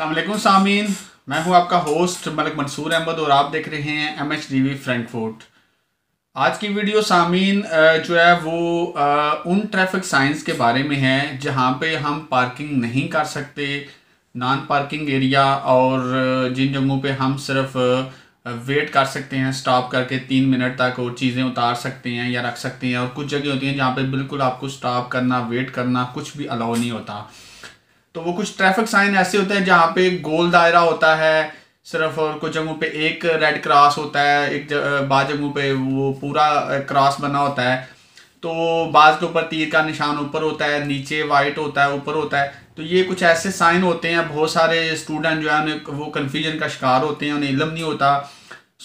अल्लाम सामीन मैं हूं आपका होस्ट मलिक मंसूर अहमद और आप देख रहे हैं M H D V Frankfurt आज की वीडियो सामीन जो है वो उन ट्रैफिक साइंस के बारे में है जहां पे हम पार्किंग नहीं कर सकते नॉन पार्किंग एरिया और जिन जगहों पे हम सिर्फ वेट कर सकते हैं स्टॉप करके तीन मिनट तक और चीज़ें उतार सकते हैं या रख सकते हैं और कुछ जगह होती हैं जहाँ पर बिल्कुल आपको स्टॉप करना वेट करना कुछ भी अलाउ नहीं होता तो वो कुछ ट्रैफिक साइन ऐसे होते हैं जहाँ पे गोल दायरा होता है सिर्फ और कुछ जगहों पे एक रेड क्रॉस होता है एक बाद जगहों पे वो पूरा क्रॉस बना होता है तो बाज के ऊपर तीर का निशान ऊपर होता है नीचे वाइट होता है ऊपर होता है तो ये कुछ ऐसे साइन होते हैं बहुत सारे स्टूडेंट जो है उन्हें वो कन्फ्यूजन का शिकार होते हैं उन्हें इलम नहीं होता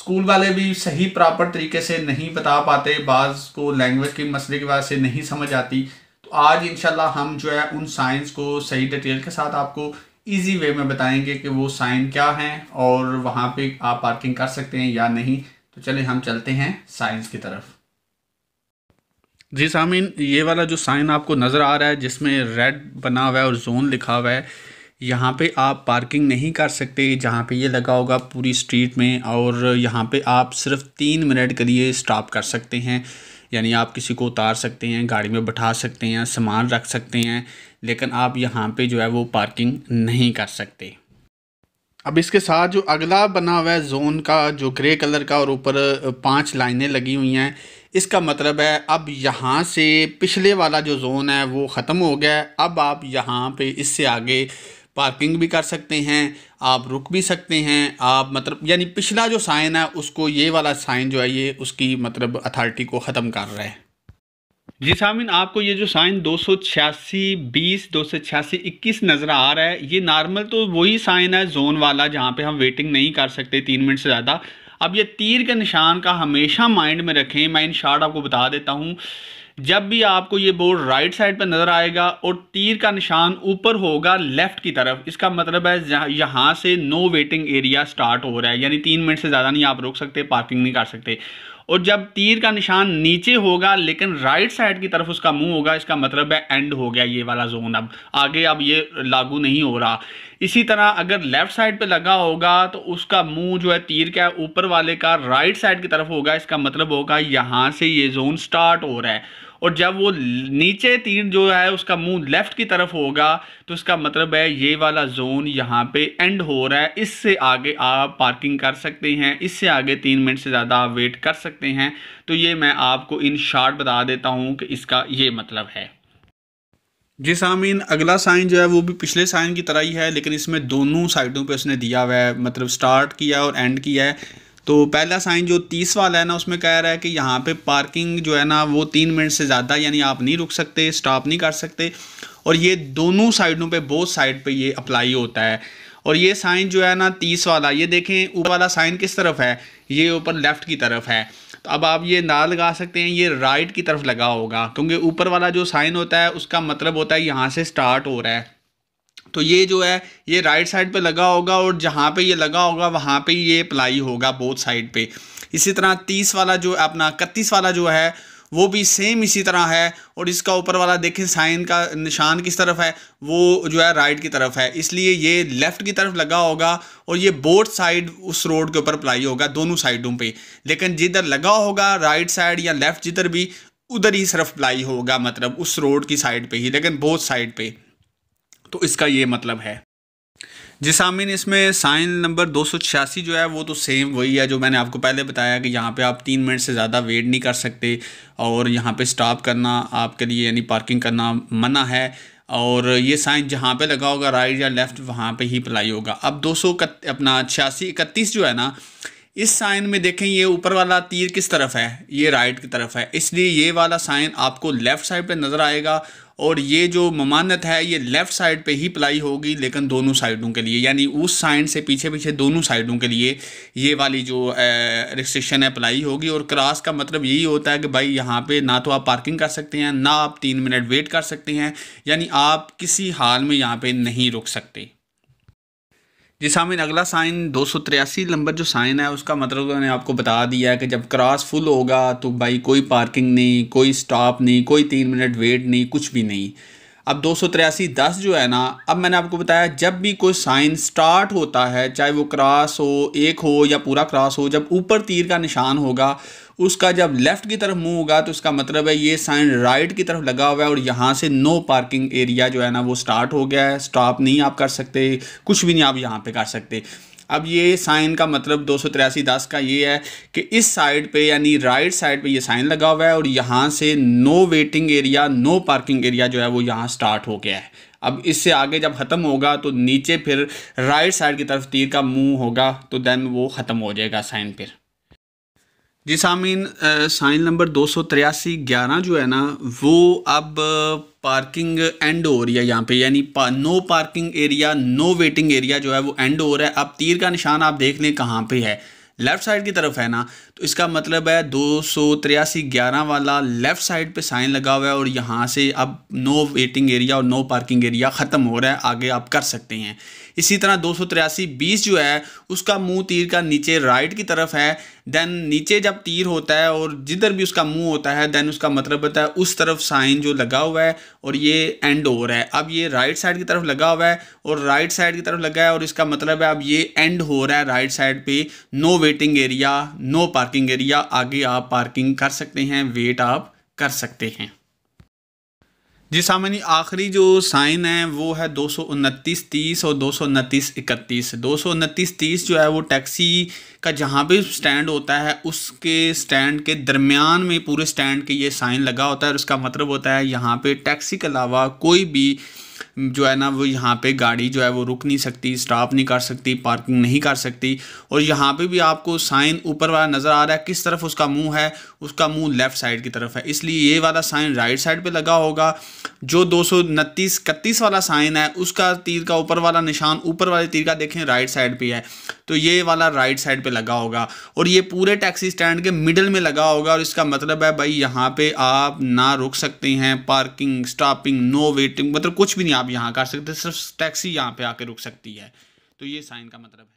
स्कूल वाले भी सही प्रॉपर तरीके से नहीं बता पाते बाज़ को लैंग्वेज के मसले की वजह से नहीं समझ आती तो आज इंशाल्लाह हम जो है उन साइंस को सही डिटेल के साथ आपको इजी वे में बताएंगे कि वो साइन क्या हैं और वहाँ पे आप पार्किंग कर सकते हैं या नहीं तो चले हम चलते हैं साइंस की तरफ जी सामिन ये वाला जो साइन आपको नज़र आ रहा है जिसमें रेड बना हुआ है और जोन लिखा हुआ है यहाँ पे आप पार्किंग नहीं कर सकते जहाँ पे ये लगा होगा पूरी स्ट्रीट में और यहाँ पे आप सिर्फ तीन मिनट के लिए स्टॉप कर सकते हैं यानी आप किसी को उतार सकते हैं गाड़ी में बैठा सकते हैं सामान रख सकते हैं लेकिन आप यहाँ पे जो है वो पार्किंग नहीं कर सकते अब इसके साथ जो अगला बना हुआ है जोन का जो ग्रे कलर का और ऊपर पांच लाइनें लगी हुई हैं इसका मतलब है अब यहाँ से पिछले वाला जो जोन है वो ख़त्म हो गया है अब आप यहाँ पर इससे आगे पार्किंग भी कर सकते हैं आप रुक भी सकते हैं आप मतलब यानी पिछला जो साइन है उसको ये वाला साइन जो है ये उसकी मतलब अथॉरिटी को ख़त्म कर रहा है जी सामिन आपको ये जो साइन दो सौ छियासी बीस दो सौ छियासी इक्कीस नज़र आ रहा है ये नॉर्मल तो वही साइन है जोन वाला जहाँ पे हम वेटिंग नहीं कर सकते तीन मिनट से ज़्यादा अब ये तीर के निशान का हमेशा माइंड में रखें मैं इन शार्ट आपको बता देता हूँ जब भी आपको ये बोर्ड राइट साइड पर नज़र आएगा और तीर का निशान ऊपर होगा लेफ़्ट की तरफ इसका मतलब है यहाँ से नो वेटिंग एरिया स्टार्ट हो रहा है यानी तीन मिनट से ज़्यादा नहीं आप रोक सकते पार्किंग नहीं कर सकते और जब तीर का निशान नीचे होगा लेकिन राइट साइड की तरफ उसका मुंह होगा इसका मतलब है एंड हो गया ये वाला जोन अब आगे अब ये लागू नहीं हो रहा इसी तरह अगर लेफ़्ट साइड पे लगा होगा तो उसका मुंह जो है तीर का ऊपर वाले का राइट साइड की तरफ होगा इसका मतलब होगा यहाँ से ये जोन स्टार्ट हो रहा है और जब वो नीचे तीर जो है उसका मुंह लेफ़्ट की तरफ होगा तो इसका मतलब है ये वाला जोन यहाँ पे एंड हो रहा है इससे आगे आप पार्किंग कर सकते हैं इससे आगे तीन मिनट से ज़्यादा आप वेट कर सकते हैं तो ये मैं आपको इन शार्ट बता देता हूँ कि इसका ये मतलब है जी सामीन अगला साइन जो है वो भी पिछले साइन की तरह ही है लेकिन इसमें दोनों साइडों पे उसने दिया हुआ है मतलब स्टार्ट किया और एंड किया है तो पहला साइन जो तीस वाला है ना उसमें कह रहा है कि यहाँ पे पार्किंग जो है ना वो तीन मिनट से ज़्यादा यानी आप नहीं रुक सकते स्टॉप नहीं कर सकते और ये दोनों साइडों पे बोथ साइड पे ये अप्लाई होता है और ये साइन जो है ना तीस वाला ये देखें ऊपर वाला साइन किस तरफ है ये ऊपर लेफ़्ट की तरफ है तो अब आप ये ना लगा सकते हैं ये राइट की तरफ लगा होगा क्योंकि ऊपर वाला जो साइन होता है उसका मतलब होता है यहाँ से स्टार्ट हो रहा है तो ये जो है ये राइट साइड पे लगा होगा और जहाँ पे ये लगा होगा वहाँ पे ये अप्लाई होगा बोथ साइड पे इसी तरह तीस वाला जो अपना इकतीस वाला जो है वो भी सेम इसी तरह है और इसका ऊपर वाला देखें साइन का निशान किस तरफ है वो जो है राइट की तरफ है इसलिए ये लेफ़्ट की तरफ लगा होगा और ये बोर्ड साइड उस रोड के ऊपर अप्लाई होगा दोनों साइडों पे लेकिन जिधर लगा होगा राइट साइड या लेफ़्ट जिधर भी उधर ही सिर्फ अप्लाई होगा मतलब उस रोड की साइड पे ही लेकिन बोथ साइड पर तो इसका ये मतलब है जिसामिन इसमें साइन नंबर दो जो है वो तो सेम वही है जो मैंने आपको पहले बताया कि यहाँ पे आप तीन मिनट से ज़्यादा वेट नहीं कर सकते और यहाँ पे स्टॉप करना आपके लिए यानी पार्किंग करना मना है और ये साइन जहाँ पे लगा होगा राइट या लेफ़्ट वहाँ पे ही अप्लाई होगा अब दो सौ अपना छियासी इकतीस जो है ना इस साइन में देखें ये ऊपर वाला तीर किस तरफ है ये राइट की तरफ है इसलिए ये वाला साइन आपको लेफ़्ट साइड पे नज़र आएगा और ये जो ममानत है ये लेफ़्ट साइड पे ही अप्लाई होगी लेकिन दोनों साइडों के लिए यानी उस साइन से पीछे पीछे दोनों साइडों के लिए ये वाली जो रिस्ट्रिक्शन है अप्लाई होगी और क्रॉस का मतलब यही होता है कि भाई यहाँ पे ना तो आप पार्किंग कर सकते हैं ना आप तीन मिनट वेट कर सकते हैं यानी आप किसी हाल में यहाँ पर नहीं रुक सकते जी सामिन अगला साइन दो सौ तिरासी नंबर जो साइन है उसका मतलब तो मैंने आपको बता दिया है कि जब क्रॉस फुल होगा तो भाई कोई पार्किंग नहीं कोई स्टॉप नहीं कोई तीन मिनट वेट नहीं कुछ भी नहीं अब दो सौ त्रियासी दस जो है ना अब मैंने आपको बताया जब भी कोई साइन स्टार्ट होता है चाहे वो क्रॉस हो एक हो या पूरा क्रॉस हो जब ऊपर तीर का निशान होगा उसका जब लेफ़्ट की तरफ मुंह होगा तो इसका मतलब है ये साइन राइट की तरफ लगा हुआ है और यहाँ से नो पार्किंग एरिया जो है ना वो स्टार्ट हो गया है स्टॉप नहीं आप कर सकते कुछ भी नहीं आप यहाँ पर कर सकते अब ये साइन का मतलब दो सौ तिरासी दस का ये है कि इस साइड पे यानी राइट साइड पे ये साइन लगा हुआ है और यहाँ से no waiting area no parking area जो है वो यहाँ स्टार्ट हो गया है अब इससे आगे जब ख़त्म होगा तो नीचे फिर राइट साइड की तरफ तीर का मुंह होगा तो देन वो ख़त्म हो जाएगा साइन फिर जी सामीन साइन नंबर दो सौ तिरासी ग्यारह जो है ना वो अब पार्किंग एंड हो रही है यहाँ पे यानी पा, no parking area no waiting area जो है वो एंड हो रहा है अब तीर का निशान आप देख लें कहाँ पे है लेफ़्ट साइड की तरफ है ना तो इसका मतलब है दो सौ तिरासी ग्यारह वाला लेफ़्ट साइड पे साइन लगा हुआ है और यहाँ से अब नो वेटिंग एरिया और नो पार्किंग एरिया ख़त्म हो रहा है आगे आप कर सकते हैं इसी तरह दो सौ जो है उसका मुंह तीर का नीचे राइट की तरफ है देन नीचे जब तीर होता है और जिधर भी उसका मुंह होता है देन उसका मतलब होता है उस तरफ साइन जो लगा हुआ है और ये एंड ओवर है अब ये राइट साइड की तरफ लगा हुआ है और राइट साइड की तरफ लगा है और इसका मतलब है अब ये एंड हो रहा है राइट साइड पे no waiting area no parking area आगे आप पार्किंग कर सकते हैं वेट आप कर सकते हैं जी सामानी आखिरी जो साइन है वो है दो सौ उनतीस तीस और दो सौ उनतीस इकतीस दो सौ उनतीस तीस जो है वो टैक्सी का जहाँ भी स्टैंड होता है उसके स्टैंड के दरमियान में पूरे स्टैंड के ये साइन लगा होता है और उसका मतलब होता है यहाँ पे टैक्सी के अलावा कोई भी जो है ना वो यहाँ पे गाड़ी जो है वो रुक नहीं सकती स्टॉप नहीं कर सकती पार्किंग नहीं कर सकती और यहाँ पे भी आपको साइन ऊपर वाला नज़र आ रहा है किस तरफ उसका मुंह है उसका मुंह लेफ़्ट साइड की तरफ है इसलिए ये वाला साइन राइट साइड पे लगा होगा जो दो सौ वाला साइन है उसका तीर का ऊपर वाला निशान ऊपर वाले तीर का देखें राइट साइड पर है तो ये वाला राइट साइड पे लगा होगा और ये पूरे टैक्सी स्टैंड के मिडल में लगा होगा और इसका मतलब है भाई यहाँ पे आप ना रुक सकते हैं पार्किंग स्टॉपिंग नो वेटिंग मतलब कुछ भी नहीं आप यहाँ कर सकते सिर्फ टैक्सी यहाँ पे आके रुक सकती है तो ये साइन का मतलब है